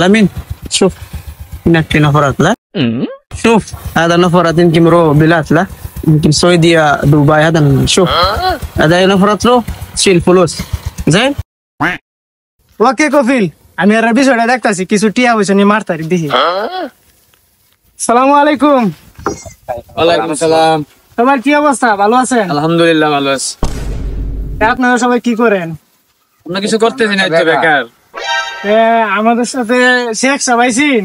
Lamin. شوف هناك نفرات لا شوف هذا نفرات يمكن رو بلاد لا يمكن سعودية دبي هذا شوف هذا نفرات له تشيل فلوس زين ওকে কফিল আমি আর বিষয়টা দেখতেছি কিছু টিয়া হয়েছে নি মার তারিখ দেখি সালামু আলাইকুম ওয়ালাইকুম সালাম তোমার কি অবস্থা ভালো আছেন আলহামদুলিল্লাহ ভালো আছি আপনারা সবাই কি করেন আমরা কিছু করতেছি না বেকার আমাদের সাথে শেখ সাবাইছিন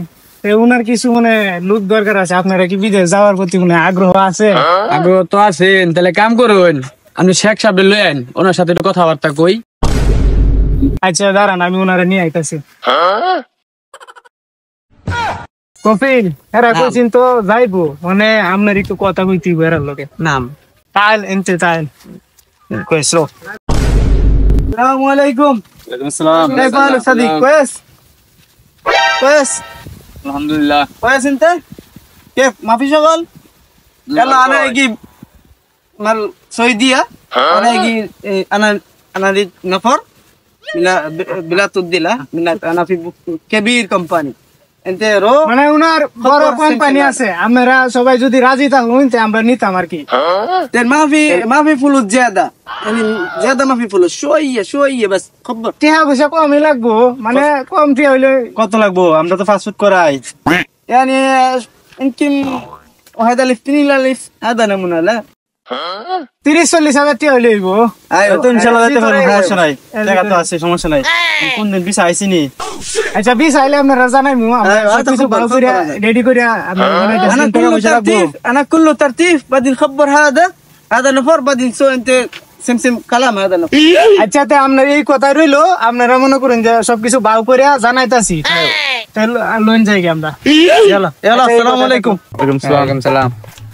ওনার কিছু মানে লুক দরকার আছে আপনারা কি বিদেশ যাওয়ার প্রতি মানে আগ্রহ আছে আগ্রহ তো আছেন তাহলে কাম করুন আমি শেখ সাহেব লয়েন ওনার সাথে একটু কথাবার্তা কই আচ্ছা দাঁড়ান আমি ওনারে নিয়ে আইতাছি কপিল এরা কইছেন তো যাইবো মানে আপনার একটু কথা কইতে বেড়ার লোকে নাম তাইল এনতে তাইল কইছো আসসালামু আলাইকুম ওয়ালাইকুম আসসালাম এই ভালো সাদিক কয়েস কয়েস আলহামদুলিল্লাহ কয়েস ইনতে হ্যাঁ? মানে আছে আমরা সবাই যদি রাজি থাকুন আমরা নিতাম আর কি হ্যাঁ? মাফি মাফি ফুলুজ জিয়াদা আমি জাদা মাফি ফুল শুয়ে শুয়ে বাস খবর টিহা পয়সা কমই লাগবো মানে কম টিহা হইলে কত লাগবো আমরা তো ফাস্ট ফুড করাই يعني يمكن واحد ألف تنين ألف هذا نمونا لا তিরিশ চল্লিশ হাজার টিয়া হইলে হইব আয় তো ইনশাল্লাহ যেতে পারবো সমস্যা নাই টাকা তো আছে সমস্যা নাই কোন দিন বিষ আইছি নি আচ্ছা বিষ আইলে আপনারা জানাই মু কিছু ভালো করে রেডি করে انا كله ترتيب بعدين خبر هذا هذا نفر بعدين سو انت হ্যাঁ আচ্ছা তে আপনার এই কথা রইলো আপনারা মনে করুন সবকিছু বাউ করে জানাইতাছি হ্যাঁ। তাহলে লোন যাই আমরা চলো আচ্ছা, সালাম